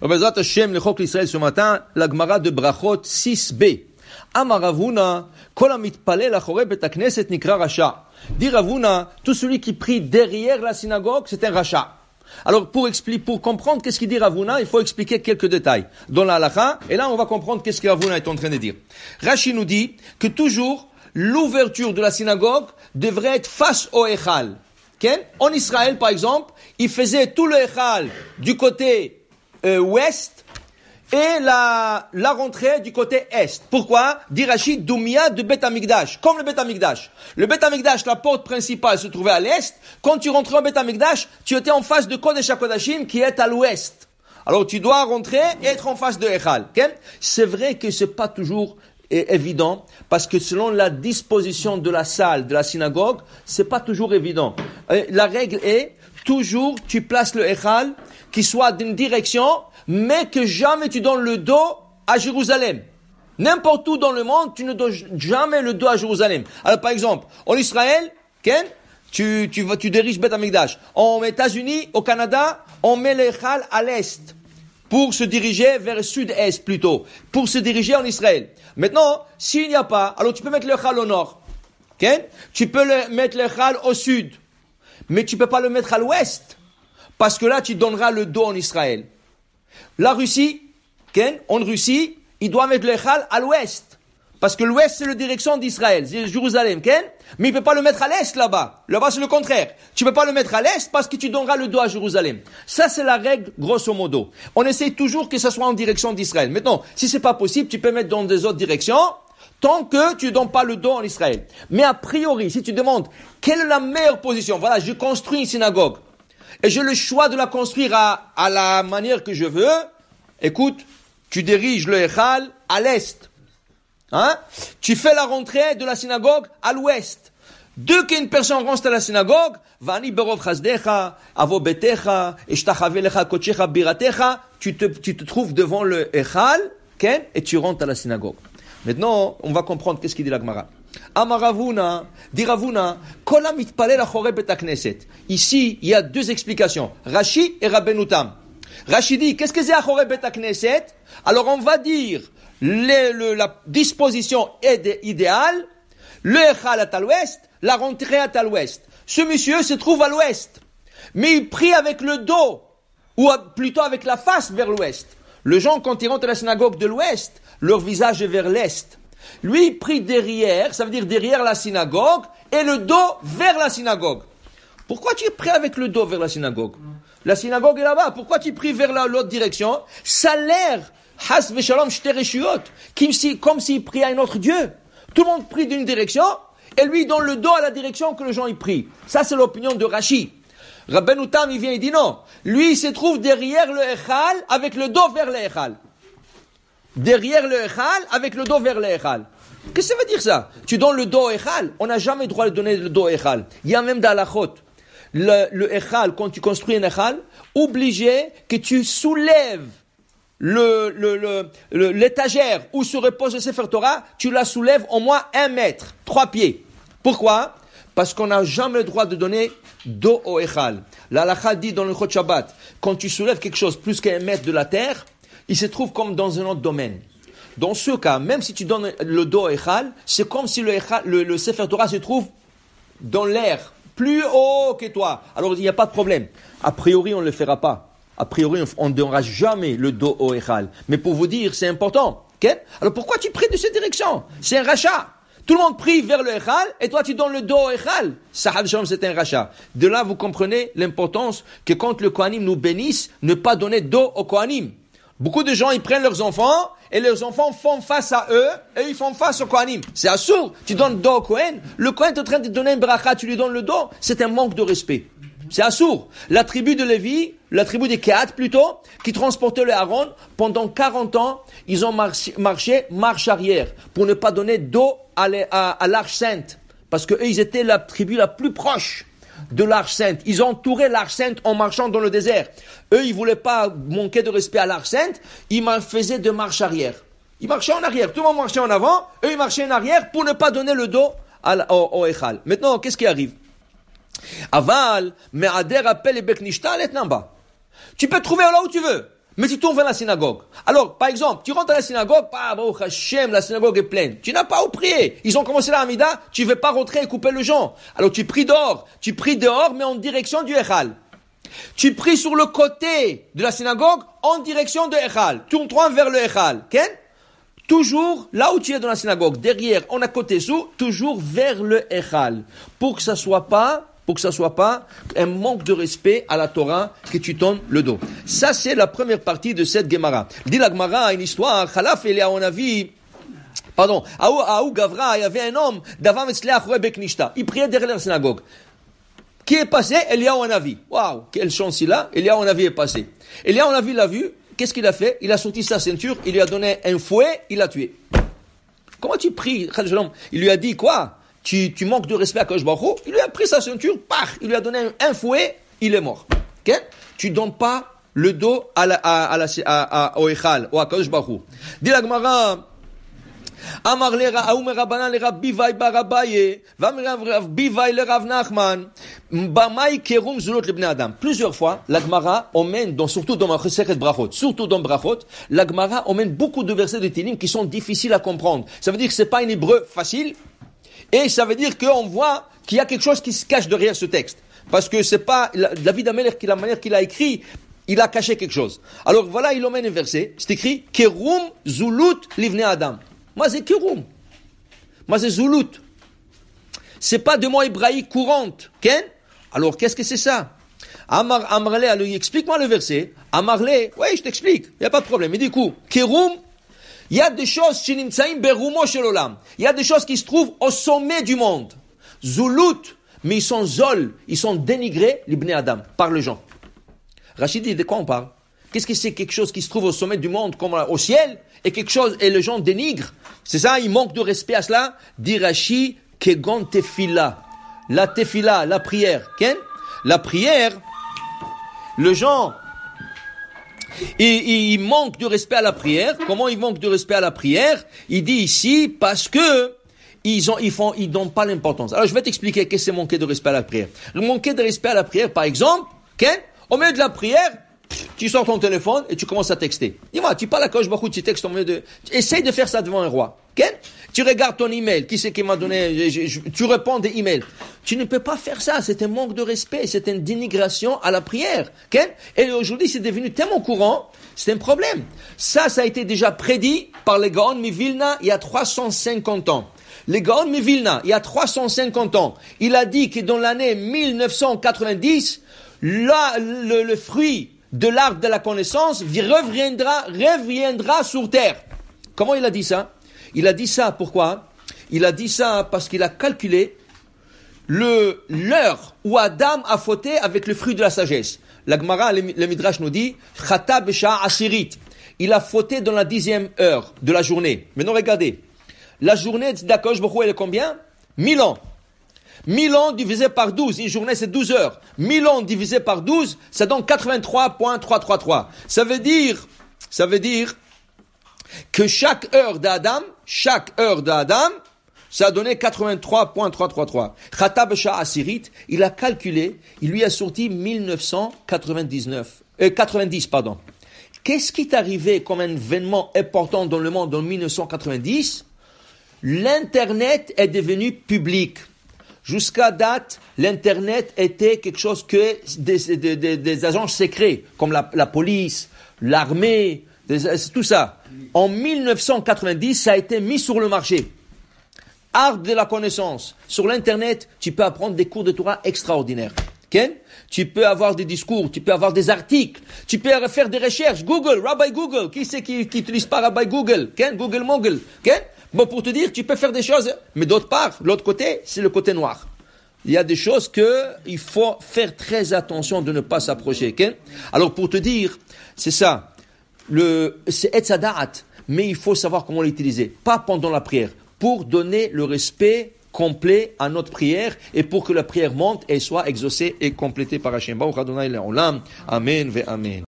Bezrat Hashem, le Chok l'Israël ce matin, la Gemara de Brachot 6b. Amar kol amitpalel achore bet knesset nikra racha. Dit Ravuna, tout celui qui prie derrière la synagogue, c'est un racha. Alors pour, expliquer, pour comprendre qu'est-ce qu'il dit Ravuna, il faut expliquer quelques détails dans la halakha, et là on va comprendre qu'est-ce que Ravuna est en train de dire. Rashi nous dit que toujours l'ouverture de la synagogue devrait être face au Echal. En Israël par exemple, il faisait tout le Echal du côté euh, ouest et la, la rentrée du côté est. Pourquoi Dirachi Doumia de Beth comme le Bet Amikdash. Le Bet Amikdash, la porte principale se trouvait à l'est. Quand tu rentrais en Bet Amikdash, tu étais en face de Kodesh HaKodashim qui est à l'ouest. Alors tu dois rentrer et être en face de Echal. c'est vrai que c'est pas toujours euh, évident parce que selon la disposition de la salle de la synagogue, c'est pas toujours évident. Euh, la règle est toujours tu places le Echal qui soit d'une direction, mais que jamais tu donnes le dos à Jérusalem. N'importe où dans le monde, tu ne donnes jamais le dos à Jérusalem. Alors par exemple, en Israël, Ken, tu, tu, tu diriges Beth Amigdash. En États-Unis, au Canada, on met le Khal à l'est pour se diriger vers le sud-est plutôt, pour se diriger en Israël. Maintenant, s'il n'y a pas, alors tu peux mettre le Khal au nord. Tu peux le, mettre le Khal au sud, mais tu peux pas le mettre à l'ouest. Parce que là, tu donneras le dos en Israël. La Russie, en Russie, il doit mettre le Khal à l'ouest. Parce que l'ouest, c'est la direction d'Israël, c'est Jérusalem, mais il ne peut pas le mettre à l'est là-bas. Là-bas, c'est le contraire. Tu ne peux pas le mettre à l'est parce que tu donneras le dos à Jérusalem. Ça, c'est la règle, grosso modo. On essaie toujours que ça soit en direction d'Israël. Maintenant, si c'est pas possible, tu peux mettre dans des autres directions tant que tu ne donnes pas le dos en Israël. Mais a priori, si tu demandes quelle est la meilleure position, voilà, je construis une synagogue et j'ai le choix de la construire à, à la manière que je veux, écoute, tu diriges le Echal à l'est. Hein? Tu fais la rentrée de la synagogue à l'ouest. Dès qu'une personne rentre à la synagogue, tu te, tu te trouves devant le Echal, ken? et tu rentres à la synagogue. Maintenant, on va comprendre qu'est-ce qu'il dit la Gemara. Amaravuna, diravuna, kolam la la betakneset. Ici, il y a deux explications. Rashi et Rabbenutam. Rashi dit, qu'est-ce que c'est chore betakneset? Alors on va dire, la disposition est idéale, le echal à l'ouest, la rentrée à l'ouest. Ce monsieur se trouve à l'ouest, mais il prie avec le dos, ou plutôt avec la face vers l'ouest. Les gens, quand ils rentrent à la synagogue de l'ouest, leur visage est vers l'est. Lui, il prie derrière, ça veut dire derrière la synagogue, et le dos vers la synagogue. Pourquoi tu pries avec le dos vers la synagogue La synagogue est là-bas. Pourquoi tu pries vers l'autre direction Ça a l'air, has shtereshuot, comme s'il priait à un autre Dieu. Tout le monde prie d'une direction, et lui donne le dos à la direction que le gens y prient. Ça, c'est l'opinion de Rashi. Rabben Tam, il vient, il dit non. Lui, il se trouve derrière le Echal, avec le dos vers le derrière le Echal avec le dos vers le Echal. Qu'est-ce que ça veut dire ça Tu donnes le dos Echal On n'a jamais le droit de donner le dos Echal. Il y a même dans la chôte, le, Echal, quand tu construis un Echal, obligé que tu soulèves l'étagère le, le, où se repose le Sefer Torah, tu la soulèves au moins un mètre, trois pieds. Pourquoi Parce qu'on n'a jamais le droit de donner dos au Echal. L'Alacha dit dans le Chot Shabbat, quand tu soulèves quelque chose plus qu'un mètre de la terre, il se trouve comme dans un autre domaine. Dans ce cas, même si tu donnes le dos au Echal, c'est comme si le, le, Sefer Torah se trouve dans l'air, plus haut que toi. Alors il n'y a pas de problème. A priori, on ne le fera pas. A priori, on ne donnera jamais le dos au Echal. Mais pour vous dire, c'est important. Alors pourquoi tu pries de cette direction C'est un rachat. Tout le monde prie vers le Echal et toi tu donnes le dos au Echal. Sahal Shalom, c'est un rachat. De là, vous comprenez l'importance que quand le Kohanim nous bénisse, ne pas donner dos au Kohanim. Beaucoup de gens, ils prennent leurs enfants et leurs enfants font face à eux et ils font face au Kohanim. C'est assourd. Tu donnes dos au Kohen. Le Kohen est en train de te donner un bracha, tu lui donnes le dos. C'est un manque de respect. C'est assourd. La tribu de Lévi, la tribu des Kéat plutôt, qui transportait le Haron, pendant 40 ans, ils ont marché, marche arrière pour ne pas donner dos à l'arche sainte. Parce que ils étaient la tribu la plus proche de l'Arche Sainte. Ils ont entouré l'Arche Sainte en marchant dans le désert. Eux, ils voulaient pas manquer de respect à l'Arche Sainte. Ils faisaient de marche arrière. Ils marchaient en arrière. Tout le monde marchait en avant. Eux, ils marchaient en arrière pour ne pas donner le dos à, au, Echal. Maintenant, qu'est-ce qui arrive Aval, Me'ader appelle les et Namba. Tu peux trouver là où tu veux mais tu tournes vers la synagogue. Alors, par exemple, tu rentres à la synagogue, bah, oh, la synagogue est pleine. Tu n'as pas où prier. Ils ont commencé la Hamida, tu ne veux pas rentrer et couper le gens. Alors tu pries dehors. Tu pries dehors, mais en direction du Echal. Tu pries sur le côté de la synagogue, en direction de Echal. Tourne-toi vers le Echal. Ken? Toujours là où tu es dans la synagogue, derrière, en à côté sous, toujours vers le Echal. Pour que ça soit pas pour que ça soit pas un manque de respect à la Torah que tu tombes le dos. Ça, c'est la première partie de cette Gemara. Dit la Gemara, une histoire, hein, Khalaf et on Pardon. Aou Gavra, il y avait un homme, Davam Il priait derrière la synagogue. Qui est passé un avis Waouh, quelle chance il a. un avis est passé. Elia vu l'a vu. Qu'est-ce qu'il a fait Il a sorti sa ceinture, il lui a donné un fouet, il l'a tué. Comment tu pries Il lui a dit quoi tu, manques de respect à Kojbahu, il lui a pris sa ceinture, Il lui a donné un fouet, il est mort. Tu Tu donnes pas le dos à à, à, à, à, au Echal, ou à Kojbahu. Dis la le le le Rav Nachman, Kerum Zulot le Adam. Plusieurs fois, la Gemara emmène, surtout dans Mahuser Brahot, surtout dans la Gemara emmène beaucoup de versets de Télim qui sont difficiles à comprendre. Ça veut dire que c'est pas un hébreu facile. Et ça veut dire qu'on voit qu'il y a quelque chose qui se cache derrière ce texte. Parce que c'est pas David la qui la manière qu'il a écrit, il a caché quelque chose. Alors voilà, il emmène un verset, c'est écrit Kerum Zulut Livne Adam. Moi c'est Kerum. Moi c'est Zulut. C'est pas de mots hébraïques courantes. Ken? Alors qu'est-ce que c'est ça Amar explique-moi le verset. Amarle, oui, je t'explique, il n'y a pas de problème. Et du coup, Kerum il y a des choses, il y a des choses qui se trouvent au sommet du monde. Zoulout, mais ils sont zol, ils sont dénigrés, l'Ibn Adam, par les gens. Rachid dit, de quoi on parle Qu'est-ce que c'est quelque chose qui se trouve au sommet du monde, comme au ciel, et quelque chose, et les gens dénigrent C'est ça, ils manquent de respect à cela Dit Rachid, Kegon La tefila, la prière. Ken la prière, le gens et, il manque de respect à la prière. Comment il manque de respect à la prière Il dit ici parce que ils ont, ils font, ils donnent pas l'importance. Alors je vais t'expliquer qu'est-ce que c'est manquer de respect à la prière. Manquer de respect à la prière, par exemple, au milieu de la prière, tu sors ton téléphone et tu commences à texter. Dis-moi, tu parles à Kosh Baruch, tu textes au milieu de... Essaye de faire ça devant un roi. Tu regardes ton email. Qui c'est qui m'a donné Tu réponds des emails. Tu ne peux pas faire ça. C'est un manque de respect. C'est une dénigration à la prière. Okay? Et aujourd'hui, c'est devenu tellement courant. C'est un problème. Ça, ça a été déjà prédit par les Gaon Mivilna il y a 350 ans. Le Gaon Mivilna, il y a 350 ans, il a dit que dans l'année 1990, le, fruit de l'arbre de la connaissance reviendra, reviendra sur terre. Comment il a dit ça il a dit ça, pourquoi Il a dit ça parce qu'il a calculé le l'heure où Adam a fauté avec le fruit de la sagesse. L'Agmara, le Midrash nous dit, Il a fauté dans la dixième heure de la journée. Maintenant, regardez. La journée d'accord je elle est combien? 1000 ans. 1000 ans divisé par 12, une journée c'est 12 heures. 1000 ans divisé par 12, ça donne 83.333. Ça veut dire, ça veut dire que chaque heure d'Adam, chaque heure d'Adam, ça a donné 83.333. Khatab Shah Asirit, il a calculé, il lui a sorti 1999, 90, euh, pardon. Qu'est-ce qui est arrivé comme un événement important dans le monde en 1990 L'Internet est devenu public. Jusqu'à date, l'Internet était quelque chose que des, des, agents secrets, comme la police, l'armée, c'est Tout ça. En 1990, ça a été mis sur le marché. Art de la connaissance. Sur l'Internet, tu peux apprendre des cours de Torah extraordinaires. Tu peux avoir des discours, tu peux avoir des articles, tu peux faire des recherches. Google, Rabbi Google, qui c'est qui, qui utilise pas Rabbi Google Google Mongol. Bon, pour te dire, tu peux faire des choses. Hein. Mais d'autre part, l'autre côté, c'est le côté noir. Il y a des choses que il faut faire très attention de ne pas s'approcher. Alors pour te dire, c'est ça. Le c'est Etzadaat, mais il faut savoir comment l'utiliser. Pas pendant la prière, pour donner le respect complet à notre prière et pour que la prière monte et soit exaucée et complétée par Hashem Amen, amen.